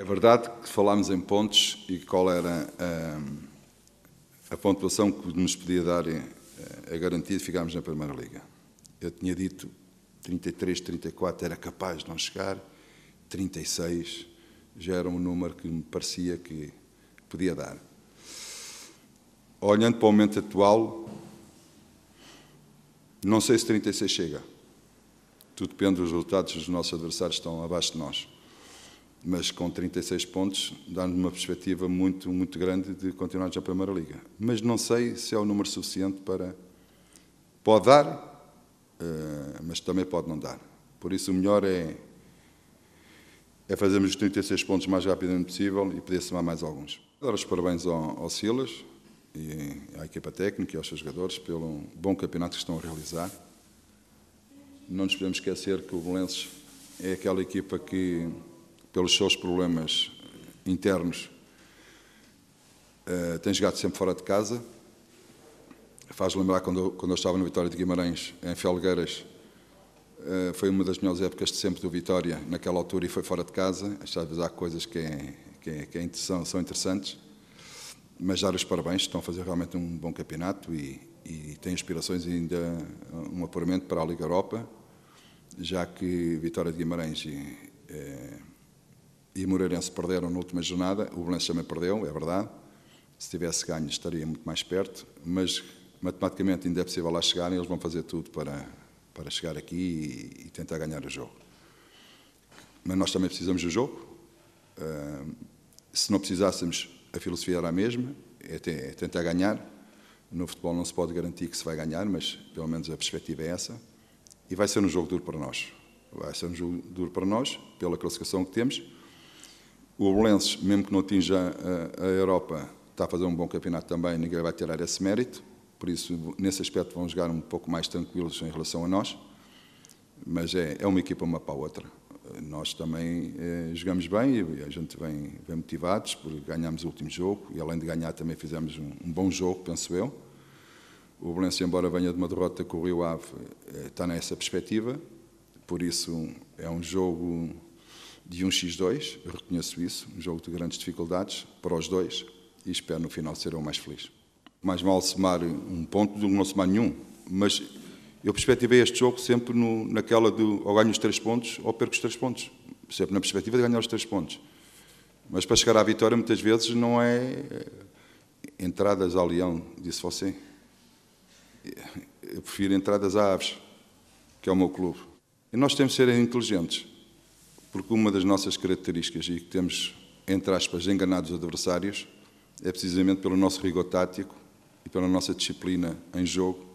É verdade que falámos em pontos e qual era a, ehm, a pontuação que nos podia dar eh, a garantia de ficarmos na Primeira Liga. Eu tinha dito 33, 34 era capaz de não chegar, 36 já era um número que me parecia que podia dar. Olhando para o momento atual, não sei se 36 chega. Tudo depende dos resultados dos nossos adversários que estão abaixo de nós mas com 36 pontos dá-nos uma perspectiva muito, muito grande de continuarmos a Primeira Liga. Mas não sei se é o número suficiente para. Pode dar, eh, mas também pode não dar. Por isso, o melhor é, é fazermos os 36 pontos o mais rapidamente possível e poder somar mais alguns. Dar os parabéns ao, ao Silas e à equipa técnica e aos seus jogadores pelo bom campeonato que estão a realizar. Não nos podemos esquecer que o Bolenses é aquela equipa que pelos seus problemas internos, uh, tem jogado sempre fora de casa. Faz lembrar quando, eu, quando eu estava no Vitória de Guimarães, em Felgueiras, uh, foi uma das melhores épocas de sempre do Vitória, naquela altura, e foi fora de casa. Às vezes há coisas que, é, que, é, que é são, são interessantes, mas dar os parabéns, estão a fazer realmente um bom campeonato e, e tem aspirações ainda um apuramento para a Liga Europa, já que Vitória de Guimarães e, eh, e o Moreirense perderam na última jornada, o Belenenses também perdeu, é verdade. Se tivesse ganho estaria muito mais perto, mas matematicamente ainda é possível lá chegarem, eles vão fazer tudo para, para chegar aqui e, e tentar ganhar o jogo. Mas nós também precisamos do jogo. Uh, se não precisássemos, a filosofia era a mesma, é, é tentar ganhar. No futebol não se pode garantir que se vai ganhar, mas pelo menos a perspectiva é essa. E vai ser um jogo duro para nós. Vai ser um jogo duro para nós, pela classificação que temos, o Obelenses, mesmo que não atinja a, a Europa, está a fazer um bom campeonato também, ninguém vai tirar esse mérito, por isso, nesse aspecto, vão jogar um pouco mais tranquilos em relação a nós, mas é, é uma equipa uma para a outra. Nós também é, jogamos bem e a gente vem, vem motivados, porque ganhamos o último jogo e, além de ganhar, também fizemos um, um bom jogo, penso eu. O Belenense, embora venha de uma derrota com o Rio Ave, eh, está nessa perspectiva. Por isso, é um jogo de 1x2, eu reconheço isso, um jogo de grandes dificuldades para os dois e espero no final ser eu mais feliz. Mais mal somar um ponto do que não somar nenhum, mas eu perspectivei este jogo sempre no, naquela do ou ganho os três pontos ou perco os três pontos, sempre na perspectiva de ganhar os três pontos. Mas para chegar à vitória, muitas vezes, não é eh, entradas ao leão, disse você. Eu prefiro entradas a aves, que é o meu clube. E nós temos de ser inteligentes porque uma das nossas características e que temos, entre aspas, enganados adversários, é precisamente pelo nosso rigor tático e pela nossa disciplina em jogo,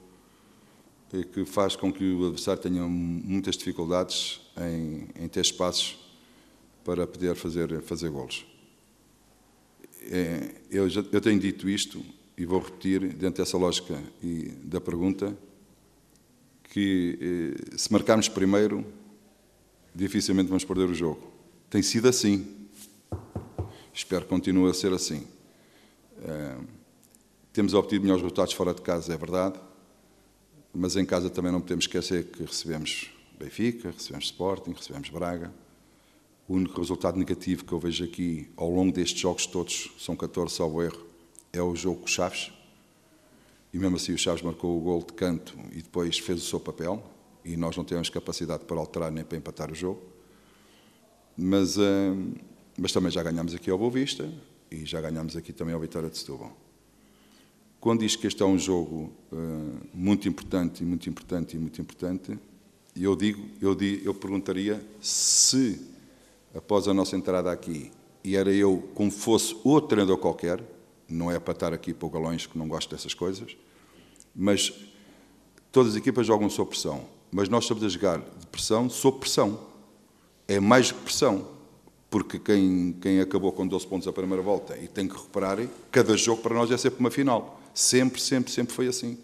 eh, que faz com que o adversário tenha muitas dificuldades em, em ter espaços para poder fazer, fazer golos. É, eu, já, eu tenho dito isto e vou repetir, dentro dessa lógica e da pergunta, que eh, se marcarmos primeiro, dificilmente vamos perder o jogo. Tem sido assim. Espero que continue a ser assim. Eh, temos obtido melhores resultados fora de casa, é verdade, mas em casa também não podemos esquecer que recebemos Benfica, recebemos Sporting, recebemos Braga. O único resultado negativo que eu vejo aqui ao longo destes jogos todos, são 14 salvo erro, é o jogo com Chaves. E mesmo assim o Chaves marcou o gol de canto e depois fez o seu papel, e nós não tivemos capacidade para alterar nem para empatar o jogo. Mas, hum, mas também já ganhámos aqui ao Boavista e já ganhámos aqui também ao Vitória de Setúbal. Quando diz que este é um jogo hum, muito importante, muito importante e muito importante, eu digo, eu, digo, eu perguntaria se após a nossa entrada aqui e era eu como fosse outro treinador qualquer, não é para estar aqui para o Galões que não gosto dessas coisas, mas todas as equipas jogam sob pressão. Mas nós estamos a jogar de pressão sob pressão. É mais pressão, porque quem, quem acabou com 12 pontos a primeira volta e tem que recuperar, cada jogo para nós é sempre uma final. Sempre, sempre, sempre foi assim.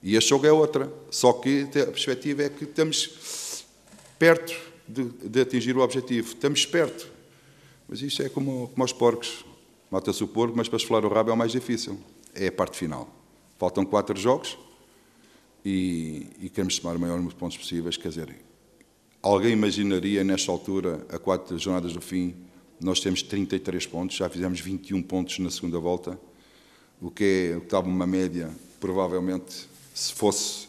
E este jogo é outra. Só que a perspectiva é que estamos perto de, de atingir o objetivo. Estamos perto. Mas isto é como, como aos porcos. Mata-se o porco, mas para esfolar o rabo é o mais difícil. É a parte final. Faltam quatro jogos, e, e queremos tomar o maior número de pontos possíveis. Quer dizer, alguém imaginaria nesta altura, a quatro jornadas do fim, nós temos 33 pontos, já fizemos 21 pontos na segunda volta, o que, é, o que estava uma média, provavelmente, se fosse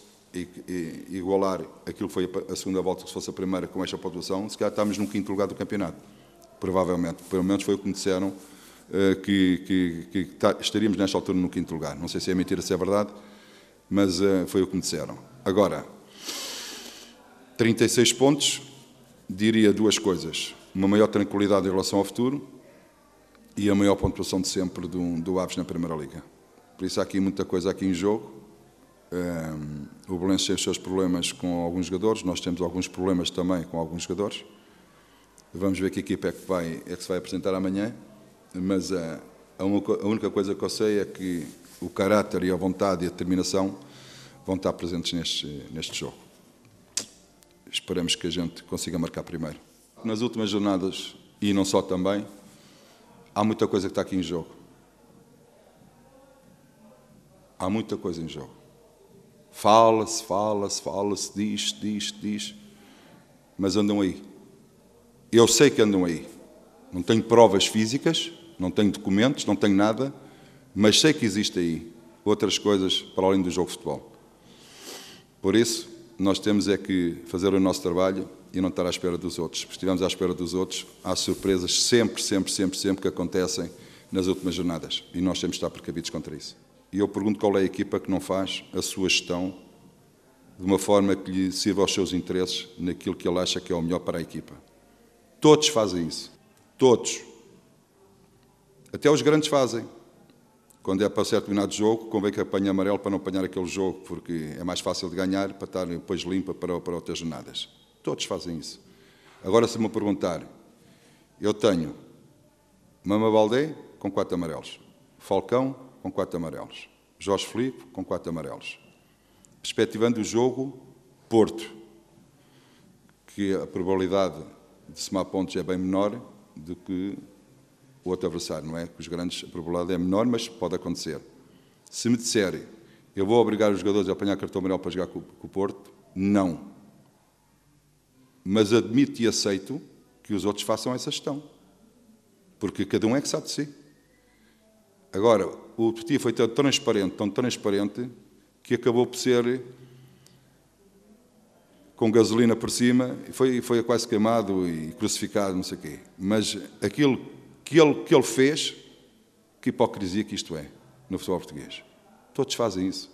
igualar aquilo que foi a segunda volta, se fosse a primeira com esta pontuação, se calhar estávamos no quinto lugar do campeonato, provavelmente. Pelo menos foi o que me disseram, eh, que, que, que tá, estaríamos nesta altura no quinto lugar. Não sei se é mentira, se é verdade, mas uh, foi o que me disseram. Agora, 36 pontos, diria duas coisas. Uma maior tranquilidade em relação ao futuro e a maior pontuação de sempre do, do Aves na Primeira Liga. Por isso há aqui muita coisa aqui em jogo. Um, ehm, o Belenenses tem os seus problemas com alguns jogadores, nós temos alguns problemas também com alguns jogadores. Vamos ver que equipa é que, vai, é que se vai apresentar amanhã, mas eh, a, a, a única coisa que eu sei é que o caráter e a vontade e a determinação vão estar presentes neste, neste jogo. Esperamos que a gente consiga marcar primeiro. Nas últimas jornadas, e não só também, há muita coisa que está aqui em jogo. Há muita coisa em jogo. Fala-se, fala-se, fala-se, diz, diz, diz, mas andam aí. Eu sei que andam aí. Não tenho provas físicas, não tenho documentos, não tenho nada, mas sei que existe aí outras coisas para além do jogo de futebol. Por isso, nós temos é que fazer o nosso trabalho e não estar à espera dos outros. Porque estivermos à espera dos outros, há surpresas sempre, sempre, sempre, sempre que acontecem nas últimas jornadas. E nós temos de estar precavidos contra isso. E eu pergunto qual é a equipa que não faz a sua gestão de uma forma que lhe sirva aos seus interesses naquilo que ele acha que é o melhor para a equipa. Todos fazem isso. Todos. Até os grandes fazem. Quando é para ser determinado jogo, convém que apanhe amarelo para não apanhar aquele jogo, porque é mais fácil de ganhar para estar depois limpa para, para outras jornadas. Todos fazem isso. Agora, se me perguntarem, eu tenho Mama Baldé com quatro amarelos, Falcão com quatro amarelos, Jorge Filipe com quatro amarelos. Perspectivando o jogo, Porto, que a probabilidade de somar pontos é bem menor do que o outro adversário, não é? os grandes, a probabilidade é menor, mas pode acontecer. Se me disserem, eu vou obrigar os jogadores a apanhar cartão amarelo para jogar com, com o Porto, não. Mas admito e aceito que os outros façam essa gestão. Porque cada um é que sabe de si. Agora, o Petit foi tão transparente, tão transparente, que acabou por ser com gasolina por cima, e foi, foi quase queimado e crucificado, não sei o quê. Mas aquilo que ele, que ele fez, que hipocrisia que isto é no futebol português. Todos fazem isso.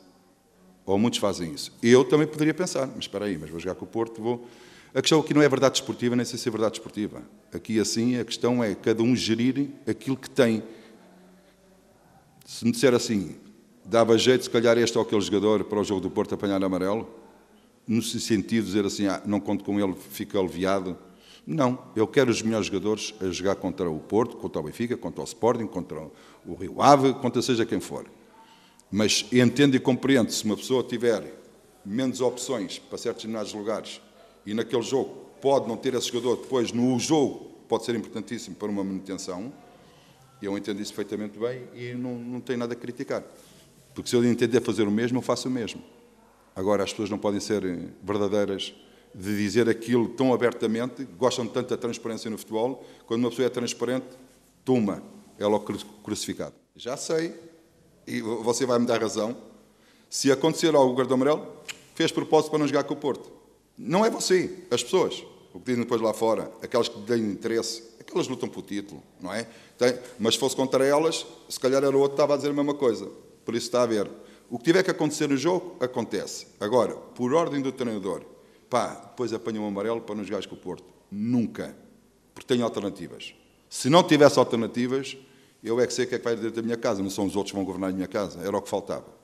Ou muitos fazem isso. Eu também poderia pensar, mas espera aí, mas vou jogar com o Porto, vou... A questão aqui não é verdade esportiva, nem sei se é verdade esportiva. Aqui, assim, a questão é cada um gerir aquilo que tem. Se me disser assim, dava jeito, se calhar, este ou aquele jogador para o jogo do Porto apanhar amarelo, no sentido de dizer assim, ah, não conto com ele, fica aliviado, não, eu quero os melhores jogadores a jogar contra o Porto, contra o Benfica, contra o Sporting, contra o Rio Ave, contra seja quem for. Mas entendo e compreendo se uma pessoa tiver menos opções para certos determinados lugares e naquele jogo pode não ter esse jogador, depois no jogo pode ser importantíssimo para uma manutenção. Eu entendo isso perfeitamente bem e não, não tenho nada a criticar. Porque se eu entender fazer o mesmo, eu faço o mesmo. Agora, as pessoas não podem ser verdadeiras de dizer aquilo tão abertamente, gostam tanto da transparência no futebol, quando uma pessoa é transparente, toma, é logo crucificado. Já sei, e você vai me dar razão, se acontecer algo o cartão amarelo, fez propósito para não jogar com o Porto. Não é você, as pessoas. O que dizem depois lá fora, aquelas que têm interesse, aquelas lutam pelo título, não é? Tem, mas se fosse contra elas, se calhar era o outro que estava a dizer a mesma coisa. Por isso está a ver. O que tiver que acontecer no jogo, acontece. Agora, por ordem do treinador, pá, depois apanha um amarelo para nos jogar com o Porto. Nunca. Porque tenho alternativas. Se não tivesse alternativas, eu é que sei o que é que vai dentro da minha casa, não são os outros que vão governar a minha casa. Era o que faltava.